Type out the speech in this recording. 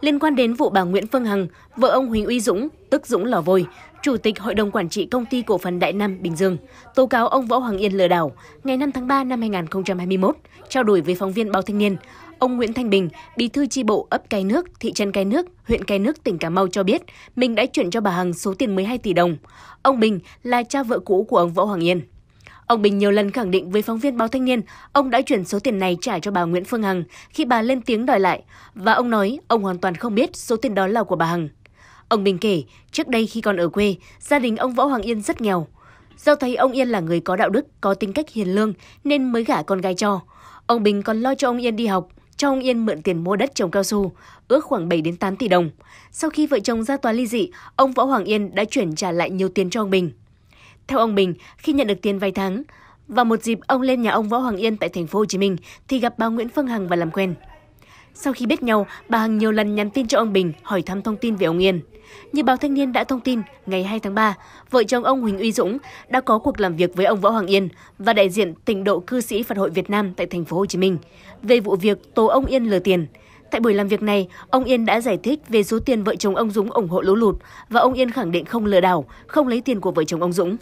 liên quan đến vụ bà Nguyễn Phương Hằng, vợ ông Huỳnh Uy Dũng, tức Dũng Lò Vôi, Chủ tịch Hội đồng Quản trị Công ty Cổ phần Đại Nam Bình Dương, tố cáo ông Võ Hoàng Yên lừa đảo ngày 5 tháng 3 năm 2021. Trao đổi với phóng viên Báo Thanh Niên, ông Nguyễn Thanh Bình, bí thư chi bộ ấp Cái Nước, thị trấn Cái Nước, huyện Cái Nước, tỉnh Cà Mau cho biết mình đã chuyển cho bà Hằng số tiền 12 tỷ đồng. Ông Bình là cha vợ cũ của ông Võ Hoàng Yên. Ông Bình nhiều lần khẳng định với phóng viên báo Thanh niên, ông đã chuyển số tiền này trả cho bà Nguyễn Phương Hằng khi bà lên tiếng đòi lại và ông nói ông hoàn toàn không biết số tiền đó là của bà Hằng. Ông Bình kể, trước đây khi còn ở quê, gia đình ông Võ Hoàng Yên rất nghèo. Do thấy ông Yên là người có đạo đức, có tính cách hiền lương nên mới gả con gái cho. Ông Bình còn lo cho ông Yên đi học, cho ông Yên mượn tiền mua đất trồng cao su, ước khoảng 7 đến 8 tỷ đồng. Sau khi vợ chồng ra tòa ly dị, ông Võ Hoàng Yên đã chuyển trả lại nhiều tiền cho ông Bình. Theo ông Bình, khi nhận được tiền vay tháng, vào một dịp ông lên nhà ông Võ Hoàng Yên tại thành phố Hồ Chí Minh thì gặp bà Nguyễn Phương Hằng và làm quen. Sau khi biết nhau, bà Hằng nhiều lần nhắn tin cho ông Bình hỏi thăm thông tin về ông Yên. Như báo Thanh niên đã thông tin, ngày 2 tháng 3, vợ chồng ông Huỳnh Uy Dũng đã có cuộc làm việc với ông Võ Hoàng Yên và đại diện tỉnh độ cư sĩ Phật hội Việt Nam tại thành phố Hồ Chí Minh về vụ việc tố ông Yên lừa tiền. Tại buổi làm việc này, ông Yên đã giải thích về số tiền vợ chồng ông Dũng ủng hộ lũ lụt và ông Yên khẳng định không lừa đảo, không lấy tiền của vợ chồng ông Dũng.